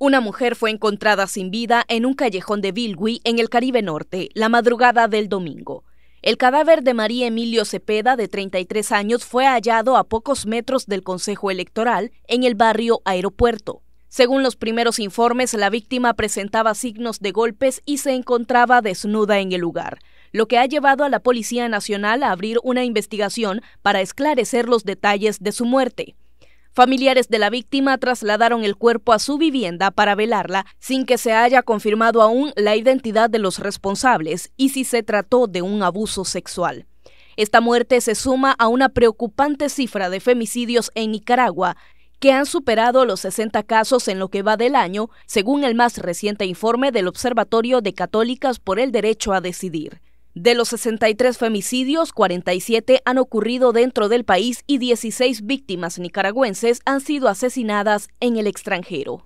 Una mujer fue encontrada sin vida en un callejón de Bilwi, en el Caribe Norte, la madrugada del domingo. El cadáver de María Emilio Cepeda, de 33 años, fue hallado a pocos metros del Consejo Electoral, en el barrio Aeropuerto. Según los primeros informes, la víctima presentaba signos de golpes y se encontraba desnuda en el lugar, lo que ha llevado a la Policía Nacional a abrir una investigación para esclarecer los detalles de su muerte. Familiares de la víctima trasladaron el cuerpo a su vivienda para velarla sin que se haya confirmado aún la identidad de los responsables y si se trató de un abuso sexual. Esta muerte se suma a una preocupante cifra de femicidios en Nicaragua, que han superado los 60 casos en lo que va del año, según el más reciente informe del Observatorio de Católicas por el Derecho a Decidir. De los 63 femicidios, 47 han ocurrido dentro del país y 16 víctimas nicaragüenses han sido asesinadas en el extranjero.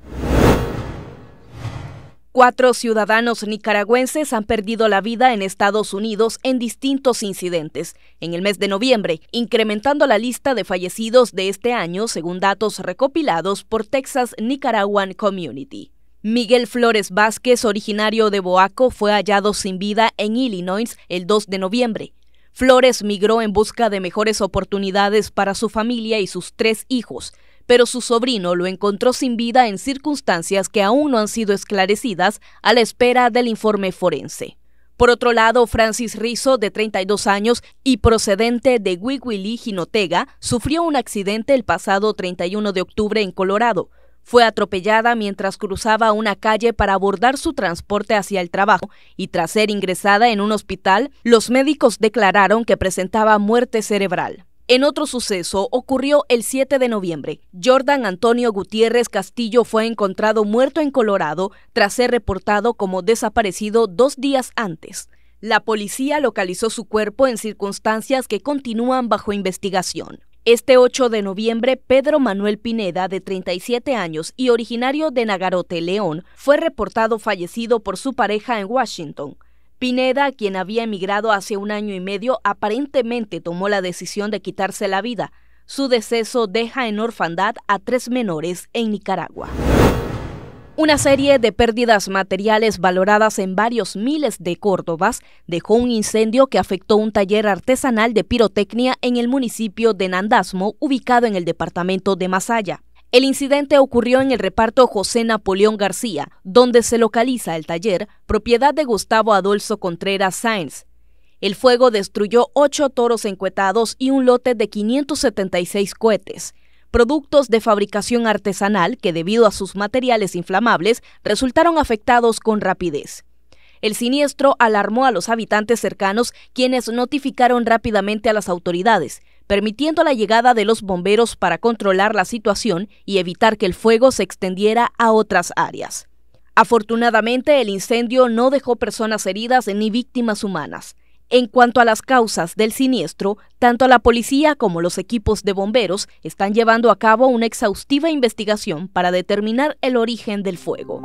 Cuatro ciudadanos nicaragüenses han perdido la vida en Estados Unidos en distintos incidentes en el mes de noviembre, incrementando la lista de fallecidos de este año según datos recopilados por Texas Nicaraguan Community. Miguel Flores Vázquez, originario de Boaco, fue hallado sin vida en Illinois el 2 de noviembre. Flores migró en busca de mejores oportunidades para su familia y sus tres hijos, pero su sobrino lo encontró sin vida en circunstancias que aún no han sido esclarecidas a la espera del informe forense. Por otro lado, Francis Rizzo, de 32 años y procedente de Wigwili, Ginotega, sufrió un accidente el pasado 31 de octubre en Colorado. Fue atropellada mientras cruzaba una calle para abordar su transporte hacia el trabajo y tras ser ingresada en un hospital, los médicos declararon que presentaba muerte cerebral. En otro suceso ocurrió el 7 de noviembre. Jordan Antonio Gutiérrez Castillo fue encontrado muerto en Colorado tras ser reportado como desaparecido dos días antes. La policía localizó su cuerpo en circunstancias que continúan bajo investigación. Este 8 de noviembre, Pedro Manuel Pineda, de 37 años y originario de Nagarote, León, fue reportado fallecido por su pareja en Washington. Pineda, quien había emigrado hace un año y medio, aparentemente tomó la decisión de quitarse la vida. Su deceso deja en orfandad a tres menores en Nicaragua. Una serie de pérdidas materiales valoradas en varios miles de Córdobas dejó un incendio que afectó un taller artesanal de pirotecnia en el municipio de Nandasmo, ubicado en el departamento de Masaya. El incidente ocurrió en el reparto José Napoleón García, donde se localiza el taller, propiedad de Gustavo Adolfo Contreras Sáenz. El fuego destruyó ocho toros encuetados y un lote de 576 cohetes productos de fabricación artesanal que debido a sus materiales inflamables resultaron afectados con rapidez. El siniestro alarmó a los habitantes cercanos, quienes notificaron rápidamente a las autoridades, permitiendo la llegada de los bomberos para controlar la situación y evitar que el fuego se extendiera a otras áreas. Afortunadamente, el incendio no dejó personas heridas ni víctimas humanas. En cuanto a las causas del siniestro, tanto la policía como los equipos de bomberos están llevando a cabo una exhaustiva investigación para determinar el origen del fuego.